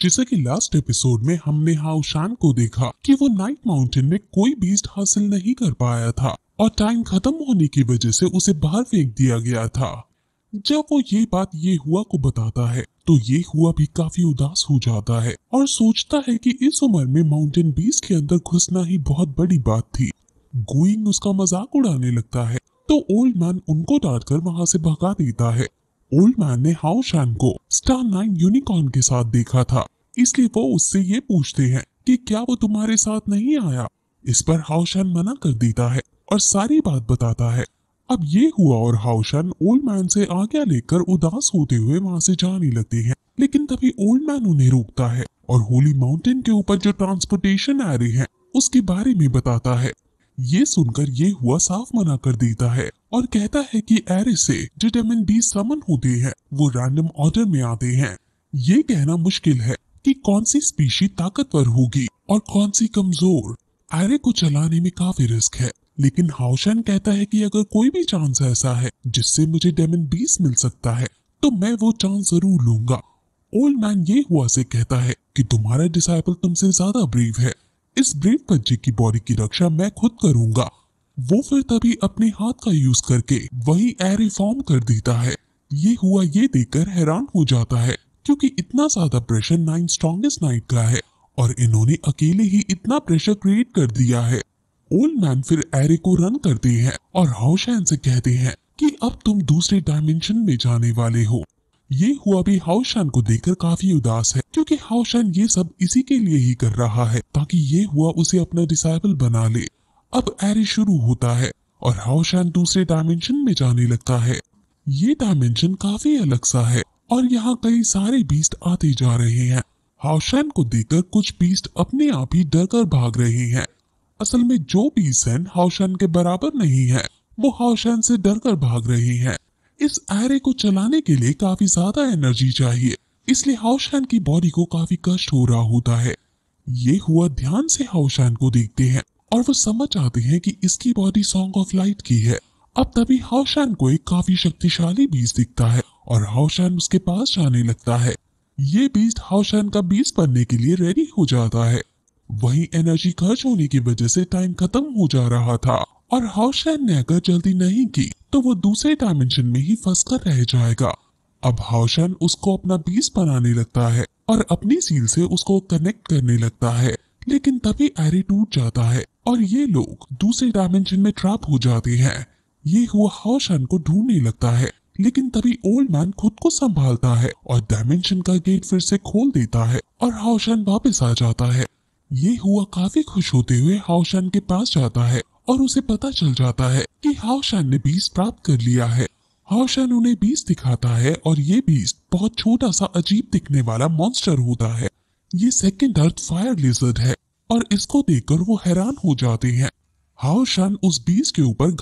जैसे कि last episode में हमने हाउशान को देखा कि वो नाइट माउंटेन में कोई बीस्ट हासिल नहीं कर पाया था और टाइम खत्म होने की वजह से उसे बाहर फेंक दिया गया था जब वो ये बात ये हुआ को बताता है तो ये हुआ भी काफी उदास हो जाता है और सोचता है कि इस उम्र में माउंटेन बीस के अंदर घुसना ही बहुत बड़ी बात थी गोइंग उसका मजाक उड़ाने लगता है तो ओल्ड मैन उनको डांट कर वहां से भगा देता है ओल्ड मैन ने हाउशान को स्टार नाइन यूनिकॉर्न के साथ देखा था इसलिए वो उससे ये पूछते हैं कि क्या वो तुम्हारे साथ नहीं आया इस पर हाउशान मना कर देता है और सारी बात बताता है अब ये हुआ और हाउशान ओल्ड मैन से आज्ञा लेकर उदास होते हुए वहाँ से जाने लगते हैं लेकिन तभी ओल्ड मैन उन्हें रोकता है और होली माउंटेन के ऊपर जो ट्रांसपोर्टेशन आ रही है उसके बारे में बताता है ये सुनकर ये हुआ साफ मना कर देता है और कहता है कि एरे से विटामिन बी समन होते हैं वो रैंडम ऑर्डर में आते हैं ये कहना मुश्किल है कि कौन सी स्पीशी ताकतवर होगी और कौन सी कमजोर एरे को चलाने में काफी रिस्क है लेकिन हाउशन कहता है कि अगर कोई भी चांस ऐसा है जिससे मुझे डेमिन बीस मिल सकता है तो मैं वो चांस जरूर लूंगा ओल्ड मैन ये हुआ से कहता है कि तुम्हारा डिसाइपल तुमसे ज्यादा ब्रेव है इस ब्रेन पंचे की बॉडी की रक्षा मैं खुद करूंगा वो फिर तभी अपने हाथ का यूज करके वही एरे फॉर्म कर देता है ये हुआ ये देखकर हैरान हो जाता है क्योंकि इतना ज्यादा प्रेशर नाइन स्ट्रॉन्गेस्ट नाइट का है और इन्होंने अकेले ही इतना प्रेशर क्रिएट कर दिया है ओल्ड मैन फिर एरे को रन करते हैं और हाउशैन से कहते हैं कि अब तुम दूसरे डायमेंशन में जाने वाले हो ये हुआ भी हाउशैन को देखकर काफी उदास है कि हाउशन ये सब इसी के लिए ही कर रहा है ताकि ये हुआ उसे अपना डिसाइबल बना ले अब एरे शुरू होता है और हाउशन दूसरे डायमेंशन में जाने लगता है ये डायमेंशन काफी अलग सा है और यहाँ कई सारे बीस्ट आते जा रहे हैं हाउशन को देखकर कुछ बीस्ट अपने आप ही डर कर भाग रहे हैं असल में जो बीस हैं के बराबर नहीं है वो हाउशन से डर कर भाग रहे हैं इस एरे को चलाने के लिए काफी ज्यादा एनर्जी चाहिए इसलिए हाउशान की बॉडी को काफी कष्ट हो रहा होता है ये हुआ ध्यान से हाउशान को देखते हैं और वो समझ आते हैं कि इसकी बॉडी सॉन्ग ऑफ लाइट की है अब तभी हाउशान को एक काफी शक्तिशाली बीज दिखता है और हाउशान उसके पास जाने लगता है ये बीज हाउशान का बीज बनने के लिए रेडी हो जाता है वही एनर्जी खर्च होने की वजह से टाइम खत्म हो जा रहा था और हाउशान ने अगर जल्दी नहीं की तो वो दूसरे डायमेंशन में ही फंस कर रह जाएगा अब हाउशन उसको अपना बीस बनाने लगता है और अपनी सील से उसको कनेक्ट करने लगता है लेकिन तभी एरी टूट जाता है और ये लोग दूसरे डायमेंशन में ट्रैप हो जाते हैं ये हुआ हाउशन को ढूंढने लगता है लेकिन तभी ओल्ड मैन खुद को संभालता है और डायमेंशन का गेट फिर से खोल देता है और हाउशन वापस आ जाता है ये हुआ काफी खुश होते हुए हाउशन के पास जाता है और उसे पता चल जाता है कि हाउशन ने बीस प्राप्त कर लिया है हावशान उन्हें बीस दिखाता है और ये बीस बहुत छोटा सा अजीब दिखने वाला मॉन्स्टर होता है ये सेकेंड अर्थ फायर लिजर्ड है और इसको देखकर वो हैरान हो जाते हैं हावशान उस बीस के ऊपर